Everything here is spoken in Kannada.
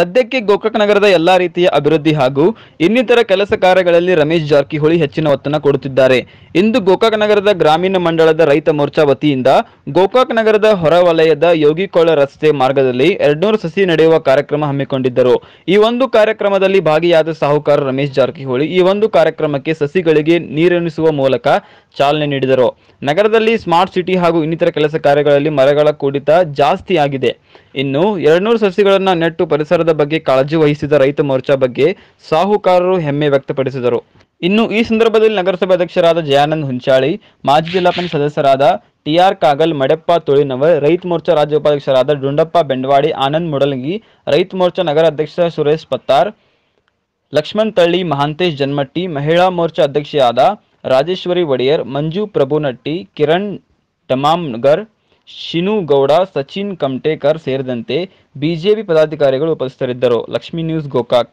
ಸದ್ಯಕ್ಕೆ ಗೋಕಾಕ್ ನಗರದ ಎಲ್ಲಾ ರೀತಿಯ ಅಭಿವೃದ್ಧಿ ಹಾಗೂ ಇನ್ನಿತರ ಕೆಲಸ ಕಾರ್ಯಗಳಲ್ಲಿ ರಮೇಶ್ ಜಾರಕಿಹೊಳಿ ಹೆಚ್ಚಿನ ಒತ್ತನ್ನು ಕೊಡುತ್ತಿದ್ದಾರೆ ಇಂದು ಗೋಕಾಕ್ ನಗರದ ಗ್ರಾಮೀಣ ಮಂಡಳದ ರೈತ ಮೋರ್ಚಾ ವತಿಯಿಂದ ಗೋಕಾಕ್ ನಗರದ ಹೊರವಲಯದ ಯೋಗಿಕೊಳ ರಸ್ತೆ ಮಾರ್ಗದಲ್ಲಿ ಎರಡ್ನೂರು ಸಸಿ ನಡೆಯುವ ಕಾರ್ಯಕ್ರಮ ಹಮ್ಮಿಕೊಂಡಿದ್ದರು ಈ ಒಂದು ಕಾರ್ಯಕ್ರಮದಲ್ಲಿ ಭಾಗಿಯಾದ ಸಾಹುಕಾರ ರಮೇಶ್ ಜಾರಕಿಹೊಳಿ ಈ ಒಂದು ಕಾರ್ಯಕ್ರಮಕ್ಕೆ ಸಸಿಗಳಿಗೆ ನೀರೆನಿಸುವ ಮೂಲಕ ಚಾಲನೆ ನೀಡಿದರು ನಗರದಲ್ಲಿ ಸ್ಮಾರ್ಟ್ ಸಿಟಿ ಹಾಗೂ ಇನ್ನಿತರ ಕೆಲಸ ಕಾರ್ಯಗಳಲ್ಲಿ ಮರಗಳ ಕುಡಿತ ಜಾಸ್ತಿಯಾಗಿದೆ ಇನ್ನು ಎರಡ್ನೂರು ಸಸಿಗಳನ್ನು ನೆಟ್ಟು ಪರಿಸರದ ಬಗ್ಗೆ ಕಾಳಜಿ ವಹಿಸಿದ ರೈತ ಮೋರ್ಚಾ ಬಗ್ಗೆ ಸಾಹುಕಾರರು ಹೆಮ್ಮೆ ವ್ಯಕ್ತಪಡಿಸಿದರು ಇನ್ನು ಈ ಸಂದರ್ಭದಲ್ಲಿ ನಗರಸಭೆ ಅಧ್ಯಕ್ಷರಾದ ಜಯಾನಂದ್ ಹುಂಚಾಳಿ ಮಾಜಿ ಜಿಲ್ಲಾ ಪಂಚಾಯತ್ ಸದಸ್ಯರಾದ ಟಿಆರ್ ಕಾಗಲ್ ಮಡೆಪ್ಪ ತುಳಿನವರ್ ರೈತ ಮೋರ್ಚಾ ರಾಜ್ಯ ಉಪಾಧ್ಯಕ್ಷರಾದ ಡುಂಡಪ್ಪ ಬೆಂಡವಾಡಿ ಆನಂದ್ ಮುಡಲಂಗಿ ರೈತ ಮೋರ್ಚಾ ನಗರ ಅಧ್ಯಕ್ಷ ಸುರೇಶ್ ಪತ್ತಾರ್ ಲಕ್ಷ್ಮಣ್ ತಳ್ಳಿ ಮಹಾಂತೇಶ್ ಜನ್ಮಟ್ಟಿ ಮಹಿಳಾ ಮೋರ್ಚಾ ಅಧ್ಯಕ್ಷೆಯಾದ ರಾಜೇಶ್ವರಿ ಒಡೆಯರ್ ಮಂಜು ಪ್ರಭುನಟ್ಟಿ ಕಿರಣ್ ಟಮಾಮ್ಗರ್ ಶಿನು ಗೌಡ ಸಚಿನ್ ಕಮ್ಟೇಕರ್ ಸೇರಿದಂತೆ ಬಿಜೆಪಿ ಪದಾಧಿಕಾರಿಗಳು ಉಪಸ್ಥಿತರಿದ್ದರು ಲಕ್ಷ್ಮೀ ನ್ಯೂಸ್ ಗೋಕಾಕ್